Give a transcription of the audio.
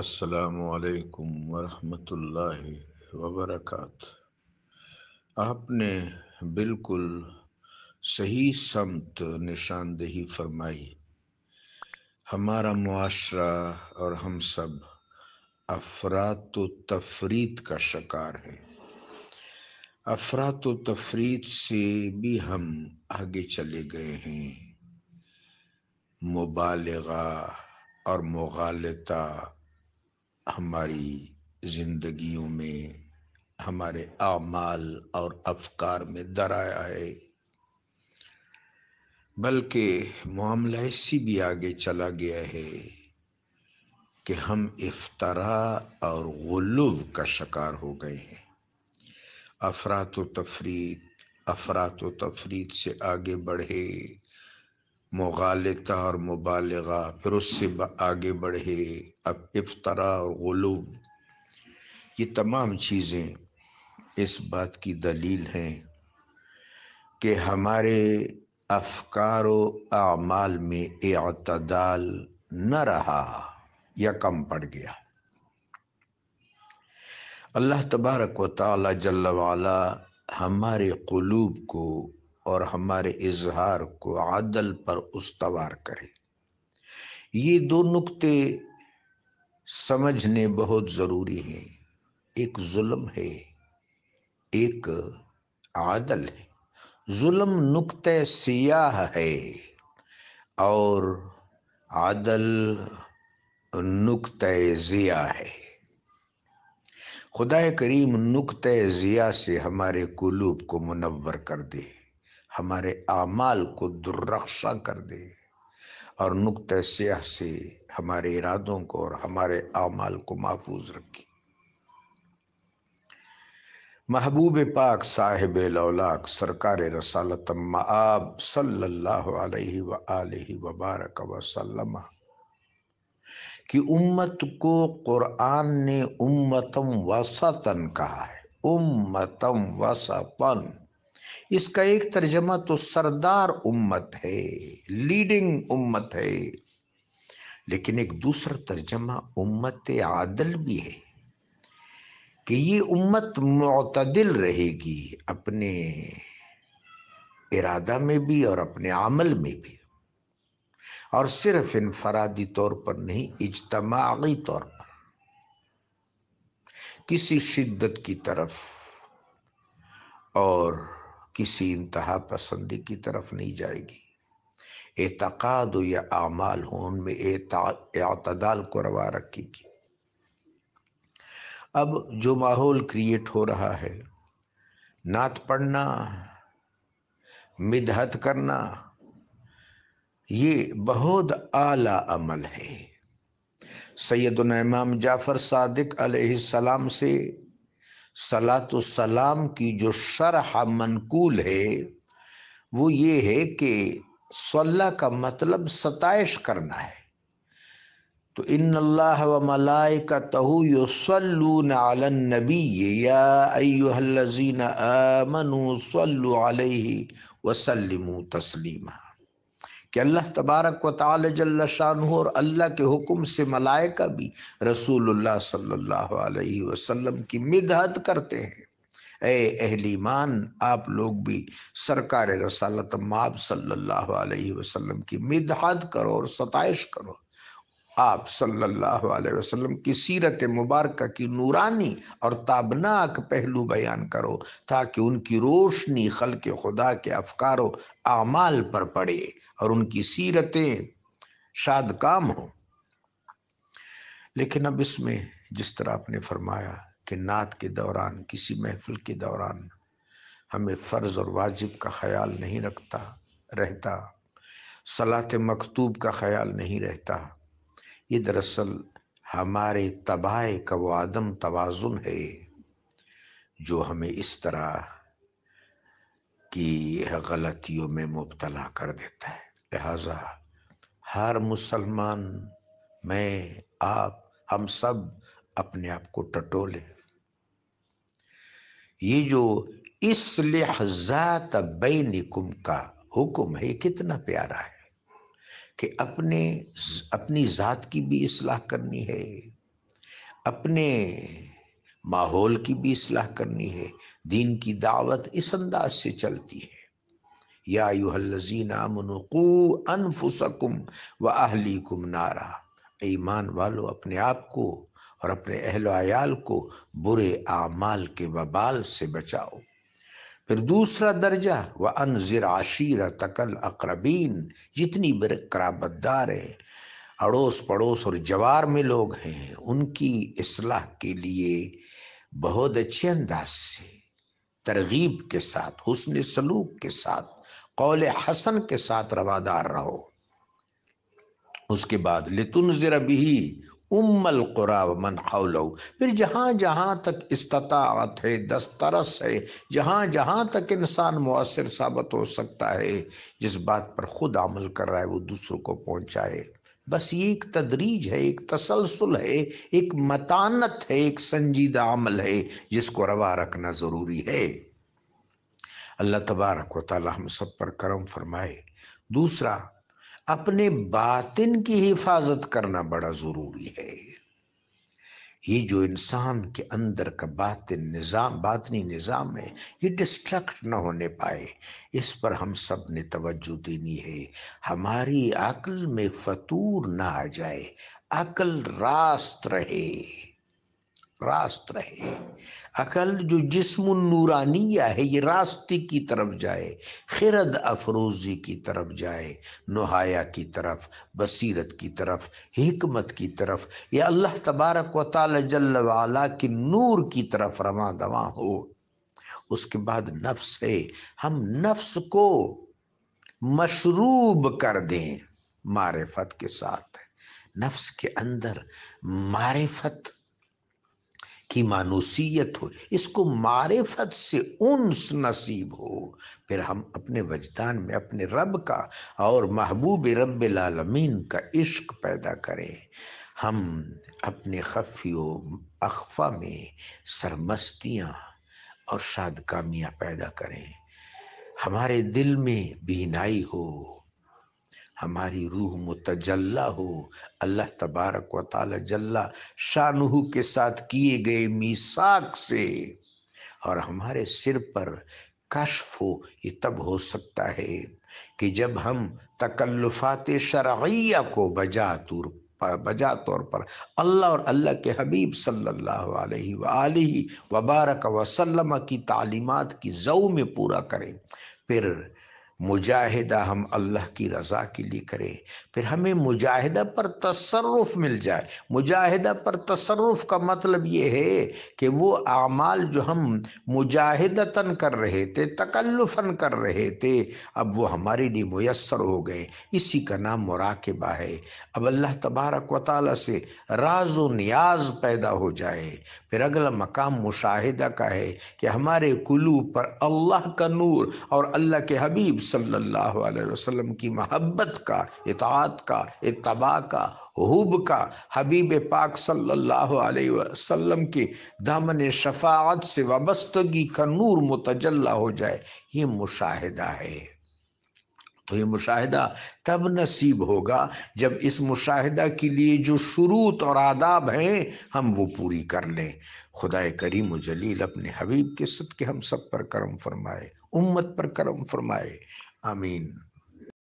असलकम वरहमतुल्लाह वबरकत आपने बिल्कुल सही समत निशानदेही फरमाई हमारा मुआरा और हम सब अफरात तफरीत का शिकार है अफरात तफरीत से भी हम आगे चले गए हैं मुबालगा और मुगालता हमारी जिंदगियों में हमारे आमाल और अफकार में दराया है बल्कि मामला इसी भी आगे चला गया है कि हम इफ्तरा और गलूब का शिकार हो गए हैं अफरात तफरीत अफरात तफरीत से आगे बढ़े मुगालता और मुबालगा फिर उससे आगे बढ़े अब इफ्तरा और गलूब ये तमाम चीज़ें इस बात की दलील हैं कि हमारे अफकार आमाल में एतदाल न रहा या कम पड़ गया अल्लाह तबारक व ताली जल्ला हमारे कलूब को और हमारे इजहार को आदल पर उसवार करे ये दो नुक्ते समझने बहुत ज़रूरी हैं एक जुल्म है एक आदल है जुल्म नुक्ते सियाह है और आदल नुक्ते ज़िया है खुदा करीम नुक्ते ज़िया से हमारे कुलूब को मुनवर कर दे हमारे आमाल को दुर्रक्षा कर दे और नुक्त स्याह से हमारे इरादों को और हमारे अमाल को महफूज रखे महबूब पाक साहिब लौलाक सरकार रसालत मआब सल्लल्लाहु अलैहि व आलिहि व वसल्लम कि उम्मत को कुरान ने उम्मतम वसतन कहा है उम्मतम वसतन इसका एक तर्जमा तो सरदार उम्मत है लीडिंग उम्मत है लेकिन एक दूसरा तर्जमा उम्मत आदल भी है कि ये उम्मत मतदिल रहेगी अपने इरादा में भी और अपने अमल में भी और सिर्फ इनफरादी तौर पर नहीं इजतमाही तौर पर किसी शिद्दत की तरफ और किसी इंतहा पसंदी की तरफ नहीं जाएगी एतकाद या आमाल हों उनमें एतदाल को रवा रखेगी अब जो माहौल क्रिएट हो रहा है नात पढ़ना मिदहत करना ये बहुत आला अमल है सैदुल इमाम जाफ़र सादिक सलाम से सलात की जो शरह मनकूल है वो ये है कि सल्ला का मतलब सतश करना है तो इन अल्लाह व मलाइका तहु युसल्लून अलन नबी या अय्युहल्लजीना सल्लु अलैहि व तस्लीमा कि अल्लाह तबारक व ताल और अल्लाह के हुक्म से मलाइका भी रसूलुल्लाह सल्लल्लाहु अलैहि वसल्लम की मिदहत करते हैं ए अहलीमान आप लोग भी सरकार रसालत माब सल्लल्लाहु अलैहि वसल्लम की मिदहत करो और सताइश करो आप सल्लल्लाहु अलैहि वसल्लम की सीरत मुबारक की नूरानी और ताबनाक पहलू बयान करो ताकि उनकी रोशनी खल के खुदा के अफकार आमाल पर पड़े और उनकी सीरतें शाद काम हो लेकिन अब इसमें जिस तरह आपने फरमाया कि नात के दौरान किसी महफिल के दौरान हमें फ़र्ज़ और वाजिब का ख्याल नहीं रखता रहता सलात मकतूब का ख्याल नहीं रहता ये दरअसल हमारे तबाह का वो आदम तोज़ुन है जो हमें इस तरह की गलतियों में मुबतला कर देता है लिहाजा हर मुसलमान मैं आप हम सब अपने आप को टटोले ये जो इस लिहाजात बैनिकुम का हुक्म है कितना प्यारा है कि अपने अपनी ज़ात की भी इसलाह करनी है अपने माहौल की भी इसलाह करनी है दीन की दावत इस अंदाज से चलती है या अनफुसकुम व कुम नारा ईमान वालों अपने आप को और अपने अहल आयाल को बुरे आमाल के बबाल से बचाओ फिर दूसरा दर्जा व अन जराशीर तकल अकरबीन जितनी कराबतदार है अड़ोस पड़ोस और जवार में लोग हैं उनकी असलाह के लिए बहुत अच्छे अंदाज से तरगीब के साथ हुसन सलूक के साथ कौल हसन के साथ रवादार रहो उसके बाद लितुन जरा भी उम्मल कुराब मन खौलो फिर जहाँ जहाँ तक इस्तात है दस्तरस है जहाँ जहाँ तक इंसान मौसर साबित हो सकता है जिस बात पर खुद अमल कर रहा है वो दूसरों को पहुँचाए बस ये एक तदरीज है एक तसलसल है एक मतानत है एक संजीदा अमल है जिसको रवा रखना ज़रूरी है अल्लाह तबारक व ताली हम सब पर करम फरमाए दूसरा अपने बातिन की हिफाजत करना बड़ा ज़रूरी है ये जो इंसान के अंदर का बातिन निज़ाम बातनी निज़ाम है ये डिस्ट्रक्ट ना होने पाए इस पर हम सब ने तवज्जो देनी है हमारी अकल में फतूर ना आ जाए अकल रास्त रहे रास्त रहे अकल जो जिसम नूरानिया है ये रास्ते की तरफ जाए खिरद अफरोजी की तरफ जाए नुहाया की तरफ बसीरत की तरफ हमत की तरफ या अल्लाह तबारक व ताल जल वाला की नूर की तरफ रवा दवा हो उसके बाद नफ्स है हम नफ्स को मशरूब कर दें मारफत के साथ नफ्स के अंदर मारफत की मानूसियत हो इसको मारेफत से उन नसीब हो फिर हम अपने वजदान में अपने रब का और महबूब रब लालमीन का इश्क पैदा करें हम अपने खफियो अखफा में सरमस्तियाँ और कामियाँ पैदा करें हमारे दिल में बीनाई हो हमारी रूह मुतजल्ला हो अल्लाह तबारक व ताला जल्ला शाहू के साथ किए गए मीसाक से और हमारे सिर पर कशफ हो ये तब हो सकता है कि जब हम तकल्लुफात शरैया को बजा तूर बजा तौर पर अल्लाह और अल्लाह के हबीब सल्लल्लाहु अलैहि वबारक वसल्लम की तालीमात की जऊ में पूरा करें फिर मुजाहिदा हम अल्लाह की रज़ा के लिए करें फिर हमें मुजाहिदा पर तसरफ मिल जाए मुजाहिदा पर तसरफ का मतलब ये है कि वो आमाल जो हम मुजाहिदतन कर रहे थे तकल्लुफन कर रहे थे अब वो हमारे लिए मैसर हो गए इसी का नाम मुराकबा है अब अल्लाह तबारक व से राज न्याज पैदा हो जाए फिर अगला मकाम मुशाहिदा का है कि हमारे कुलूब पर अल्लाह का नूर और अल्लाह के हबीब सल्लल्लाहु अलैहि वसल्लम की मोहब्बत का इतात का इतबा का हुब का हबीब पाक सल्लल्लाहु अलैहि वसल्लम की दामन शफात से वाबस्तगी का नूर मुतजल्ला हो जाए ये मुशाहिदा है तो ये मुशाहिदा तब नसीब होगा जब इस मुशाहिदा के लिए जो शुरूत और आदाब हैं हम वो पूरी कर लें खुदा करीम जलील अपने हबीब के सद के हम सब पर करम फरमाए उम्मत पर करम फरमाए Amen.